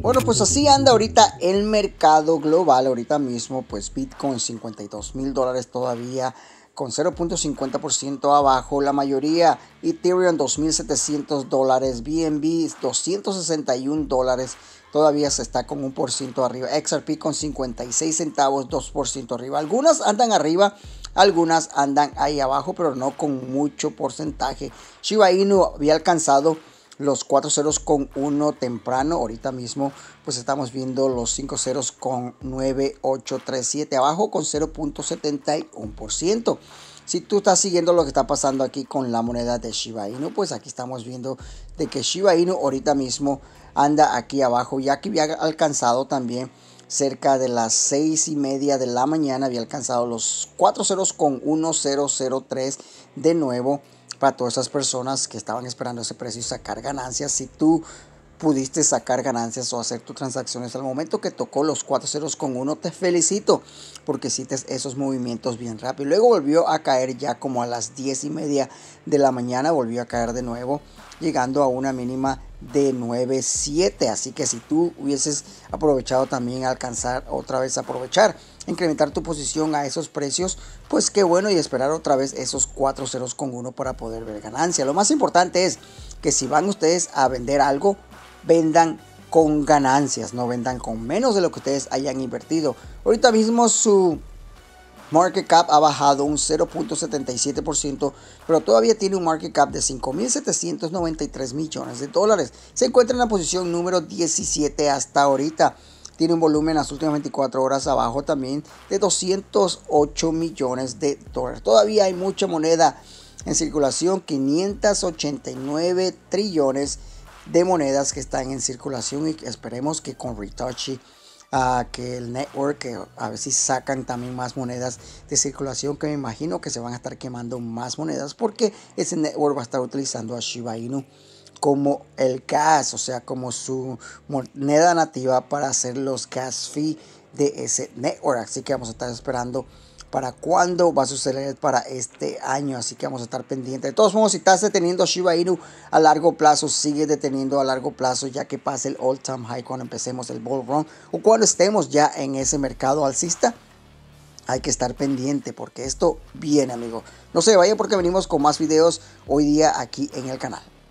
Bueno, pues así anda ahorita el mercado global. Ahorita mismo, pues Bitcoin 52 mil dólares todavía con 0.50% abajo la mayoría, Ethereum 2.700 dólares, BNB 261 dólares, todavía se está con un ciento arriba, XRP con 56 centavos, 2% arriba, algunas andan arriba, algunas andan ahí abajo, pero no con mucho porcentaje, Shiba Inu había alcanzado los cuatro ceros con uno temprano. Ahorita mismo pues estamos viendo los cinco ceros con 9837 abajo con 0.71%. Si tú estás siguiendo lo que está pasando aquí con la moneda de Shiba Inu, pues aquí estamos viendo de que Shiba Inu ahorita mismo anda aquí abajo Ya que había alcanzado también cerca de las seis y media de la mañana, había alcanzado los cuatro ceros con 1003 de nuevo para todas esas personas que estaban esperando ese precio y sacar ganancias. Si tú pudiste sacar ganancias o hacer tus transacciones al momento que tocó los 4 ceros con 1, te felicito porque hiciste esos movimientos bien rápido. Luego volvió a caer ya como a las 10 y media de la mañana, volvió a caer de nuevo, llegando a una mínima de 9.7. Así que si tú hubieses aprovechado también alcanzar otra vez aprovechar, incrementar tu posición a esos precios, pues qué bueno y esperar otra vez esos 4 ceros con 1 para poder ver ganancia. Lo más importante es que si van ustedes a vender algo, vendan con ganancias, no vendan con menos de lo que ustedes hayan invertido. Ahorita mismo su Market cap ha bajado un 0.77%, pero todavía tiene un market cap de 5.793 millones de dólares. Se encuentra en la posición número 17 hasta ahorita. Tiene un volumen en las últimas 24 horas abajo también de 208 millones de dólares. Todavía hay mucha moneda en circulación, 589 trillones de monedas que están en circulación y esperemos que con Retouchy a que el network, a ver si sacan también más monedas de circulación, que me imagino que se van a estar quemando más monedas porque ese network va a estar utilizando a Shiba Inu como el gas, o sea, como su moneda nativa para hacer los gas fee de ese network. Así que vamos a estar esperando para cuándo va a suceder para este año. Así que vamos a estar pendientes. De todos modos, si estás deteniendo a Shiba Inu a largo plazo, sigue deteniendo a largo plazo ya que pase el all time high cuando empecemos el bull run o cuando estemos ya en ese mercado alcista. Hay que estar pendiente porque esto viene, amigo. No se vaya porque venimos con más videos hoy día aquí en el canal.